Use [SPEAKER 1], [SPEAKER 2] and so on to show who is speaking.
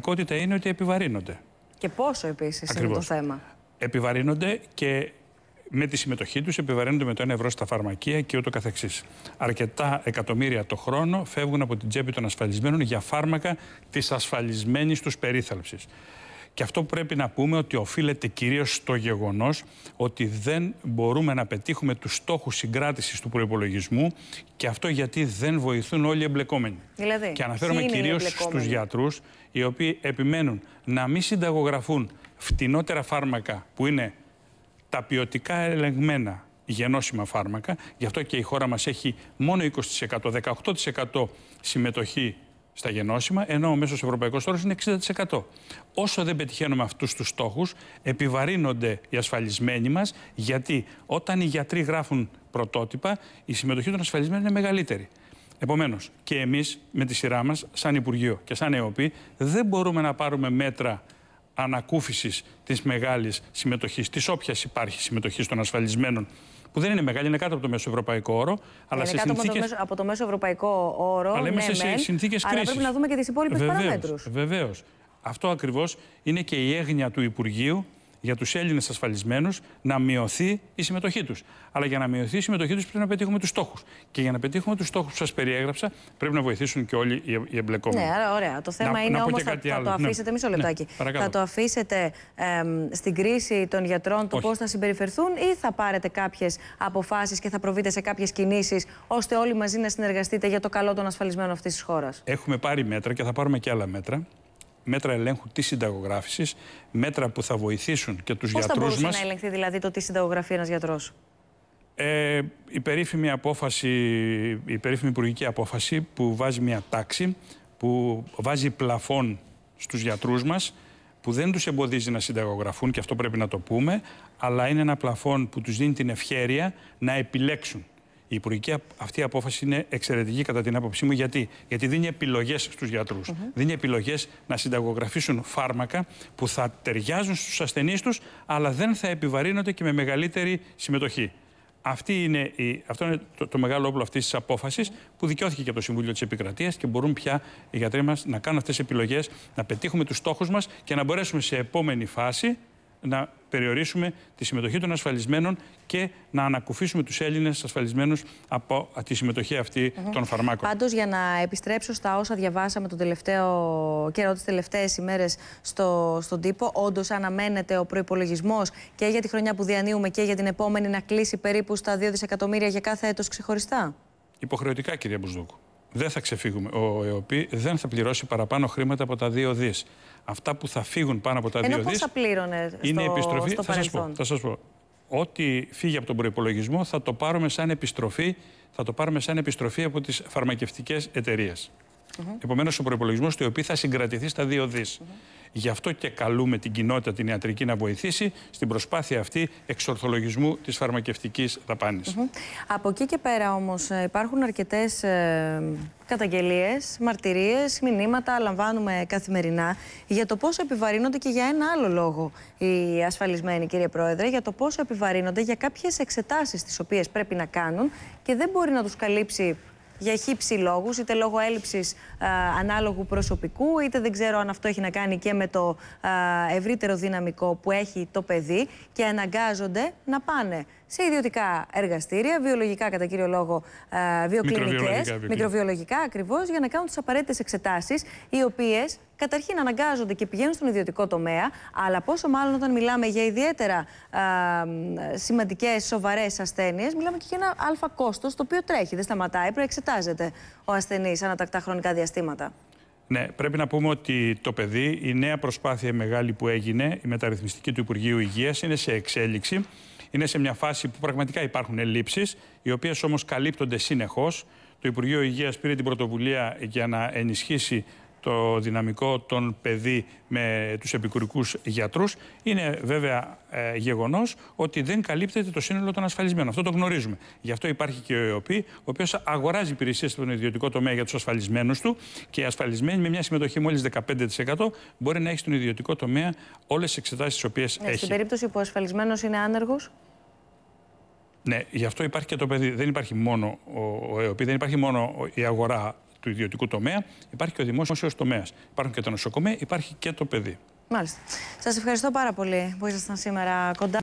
[SPEAKER 1] πραγματικότητα είναι ότι επιβαρύνονται.
[SPEAKER 2] Και πόσο επίσης είναι το θέμα.
[SPEAKER 1] Επιβαρύνονται και με τη συμμετοχή τους επιβαρύνονται με το 1 ευρώ στα φαρμακεία και ούτω καθεξής. Αρκετά εκατομμύρια το χρόνο φεύγουν από την τσέπη των ασφαλισμένων για φάρμακα της ασφαλισμένης τους περίθαλψης. Και αυτό πρέπει να πούμε ότι οφείλεται κυρίως στο γεγονός ότι δεν μπορούμε να πετύχουμε τους στόχους συγκράτησης του προϋπολογισμού και αυτό γιατί δεν βοηθούν όλοι οι εμπλεκόμενοι.
[SPEAKER 2] Δηλαδή, και αναφέρομαι κυρίως στους
[SPEAKER 1] γιατρούς οι οποίοι επιμένουν να μην συνταγογραφούν φτηνότερα φάρμακα που είναι τα ποιοτικά ελεγμένα γενώσιμα φάρμακα. Γι' αυτό και η χώρα μας έχει μόνο 20%, 18% συμμετοχή στα γενώσιμα, ενώ ο μέσος ευρωπαϊκός όρος είναι 60%. Όσο δεν πετυχαίνουμε αυτούς τους στόχους, επιβαρύνονται οι ασφαλισμένοι μας, γιατί όταν οι γιατροί γράφουν πρωτότυπα, η συμμετοχή των ασφαλισμένων είναι μεγαλύτερη. Επομένως, και εμείς με τη σειρά μας, σαν Υπουργείο και σαν ΕΟΠΗ, δεν μπορούμε να πάρουμε μέτρα Ανακούφισης της μεγάλης συμμετοχής, της όποιας υπάρχει συμμετοχής των ασφαλισμένων που δεν είναι μεγάλη, είναι κάτω από το μέσο ευρωπαϊκό όρο. Αλλά σε συνθήκες...
[SPEAKER 2] ευρωπαϊκό όρο. Αλλά είμαστε ναι, σε συνθήκε κρίση. Αλλά πρέπει να δούμε και τις υπόλοιπες παραμέτρους.
[SPEAKER 1] Βεβαίως. Αυτό ακριβώς είναι και η έγνοια του Υπουργείου για τους Έλληνες ασφαλισμένους να μειωθεί η συμμετοχή τους. Αλλά για να μειωθεί η συμμετοχή τους πρέπει να πετύχουμε τους στόχους. Και για να πετύχουμε τους στόχους που σας περιέγραψα, πρέπει να βοηθήσουν και όλοι οι εμπλεκόμενοι. Ναι, ωραία.
[SPEAKER 2] Το θέμα είναι όμως θα, ναι. ναι, θα, το αφήσετε. Ναι. Μισό λεπτάκι. θα το αφήσετε στην κρίση των γιατρών το πώς θα συμπεριφερθούν ή θα πάρετε κάποιες αποφάσεις και θα προβείτε σε κάποιες κινήσεις ώστε όλοι μαζί να συνεργαστείτε για το καλό των ασφαλισμένων αυτής της χώρας.
[SPEAKER 1] Έχουμε πάρει μέτρα και θα πάρουμε και άλλα μέτρα μέτρα ελέγχου της συνταγογράφησης, μέτρα που θα βοηθήσουν και τους γιατρού μα. Πώς θα μπορούσε να
[SPEAKER 2] ελεγχθεί δηλαδή το τι συνταγογραφεί ένας γιατρός.
[SPEAKER 1] Ε, η περίφημη απόφαση, η περίφημη υπουργική απόφαση που βάζει μια τάξη, που βάζει πλαφόν στους γιατρούς μας, που δεν τους εμποδίζει να συνταγογραφούν και αυτό πρέπει να το πούμε, αλλά είναι ένα πλαφόν που τους δίνει την ευχέρεια να επιλέξουν. Η υπουργική αυτή απόφαση είναι εξαιρετική κατά την άποψή μου. Γιατί, γιατί δίνει επιλογές στους γιατρου mm -hmm. Δίνει επιλογές να συνταγογραφήσουν φάρμακα που θα ταιριάζουν στους ασθενείς τους, αλλά δεν θα επιβαρύνονται και με μεγαλύτερη συμμετοχή. Αυτή είναι η, αυτό είναι το, το μεγάλο όπλο αυτής της απόφασης που δικαιώθηκε και από το Συμβούλιο της Επικρατείας και μπορούν πια οι γιατροί μας να κάνουν αυτές τις επιλογές, να πετύχουμε τους στόχους μας και να μπορέσουμε σε επόμενη φάση να περιορίσουμε τη συμμετοχή των ασφαλισμένων και να ανακουφίσουμε τους Έλληνες ασφαλισμένους από τη συμμετοχή αυτή mm -hmm. των φαρμάκων. Πάντως,
[SPEAKER 2] για να επιστρέψω στα όσα διαβάσαμε τον τελευταίο καιρό, τις τελευταίες ημέρες στο, στον τύπο, όντως αναμένεται ο προπολογισμό και για τη χρονιά που διανύουμε και για την επόμενη να κλείσει περίπου στα 2 δισεκατομμύρια για κάθε έτος ξεχωριστά.
[SPEAKER 1] Υποχρεωτικά, κυρία Μπουσδούκου δεν θα ξεφύγουμε. Ο ΕΟΠΗ δεν θα πληρώσει παραπάνω χρήματα από τα δύο δις. Αυτά που θα φύγουν πάνω από τα δύο δι. Ενώ θα
[SPEAKER 2] πλήρωνε είναι επιστροφή. θα σας πω,
[SPEAKER 1] σας πω. Ό,τι φύγει από τον προπολογισμό θα το πάρουμε σαν επιστροφή, θα το πάρουμε σαν επιστροφή από τις φαρμακευτικές εταιρείες. -hmm. Επομένως, ο προπολογισμό του ΕΟΠΗ θα συγκρατηθεί στα 2 δις. Mm-hmm. Γι' αυτό και καλούμε την κοινότητα την ιατρική να βοηθήσει στην προσπάθεια αυτή εξορθολογισμού της φαρμακευτικής δαπάνης. Mm
[SPEAKER 2] mm-hmm. Από εκεί και πέρα όμως ε, υπάρχουν αρκετές ε, καταγγελίες, μαρτυρίες, μηνύματα λαμβάνουμε καθημερινά για το πόσο επιβαρύνονται και για ένα άλλο λόγο οι ασφαλισμένοι, κύριε Πρόεδρε, για το πόσο επιβαρύνονται για κάποιες εξετάσεις τις οποίες πρέπει να κάνουν και δεν μπορεί να τους καλύψει για χύψη λόγους, είτε λόγω έλλειψης ε, ανάλογου προσωπικού, είτε δεν ξέρω αν αυτό έχει να κάνει και με το ε, ευρύτερο δυναμικό που έχει το παιδί και αναγκάζονται να πάνε σε ιδιωτικά εργαστήρια, βιολογικά κατά κύριο λόγο, ε, βιοκλινικές, μικροβιολογικά, μικροβιολογικά ακριβώς, για να κάνουν τις απαραίτητες εξετάσεις, οι οποίες καταρχήν αναγκάζονται και πηγαίνουν στον ιδιωτικό τομέα, αλλά πόσο μάλλον όταν μιλάμε για ιδιαίτερα σημαντικές, σοβαρές ασθένειες, μιλάμε και για ένα αλφα αλφα-κόστος το οποίο τρέχει, δεν σταματάει, προεξετάζεται ο ασθενής ανατακτά χρονικά διαστήματα.
[SPEAKER 1] Ναι, πρέπει να πούμε ότι το παιδί, η νέα προσπάθεια μεγάλη που έγινε, η μεταρρυθμιστική του Υπουργείου Υγείας, είναι σε εξέλιξη. Είναι σε μια φάση που πραγματικά υπάρχουν ελλείψεις, οι οποίες όμως καλύπτονται συνεχώς. Το Υπουργείο Υγείας πήρε την πρωτοβουλία για να ενισχύσει το δυναμικό των παιδί με τους επικουρικούς γιατρούς. Είναι βέβαια ε, γεγονός ότι δεν καλύπτεται το σύνολο των ασφαλισμένων. Αυτό το γνωρίζουμε. Γι' αυτό υπάρχει και ο ΕΟΠΗ, ο οποίος αγοράζει υπηρεσίες στον ιδιωτικό τομέα για τους ασφαλισμένους του και οι ασφαλισμένοι με μια συμμετοχή μόλις 15% μπορεί να έχει στον ιδιωτικό τομέα όλες τις εξετάσεις τις οποίες ναι, έχει. Στην
[SPEAKER 2] περίπτωση που ο ασφαλισμένος είναι άνεργος,
[SPEAKER 1] ναι, γι' αυτό υπάρχει και το παιδί. Δεν υπάρχει μόνο ο ο, δεν υπάρχει μόνο η αγορά του ιδιωτικού τομέα, υπάρχει και ο δημόσιος τομέας. Υπάρχουν και τα νοσοκομεία, υπάρχει και το παιδί.
[SPEAKER 2] Μάλιστα. Σας ευχαριστώ πάρα πολύ που ήσασταν σήμερα κοντά.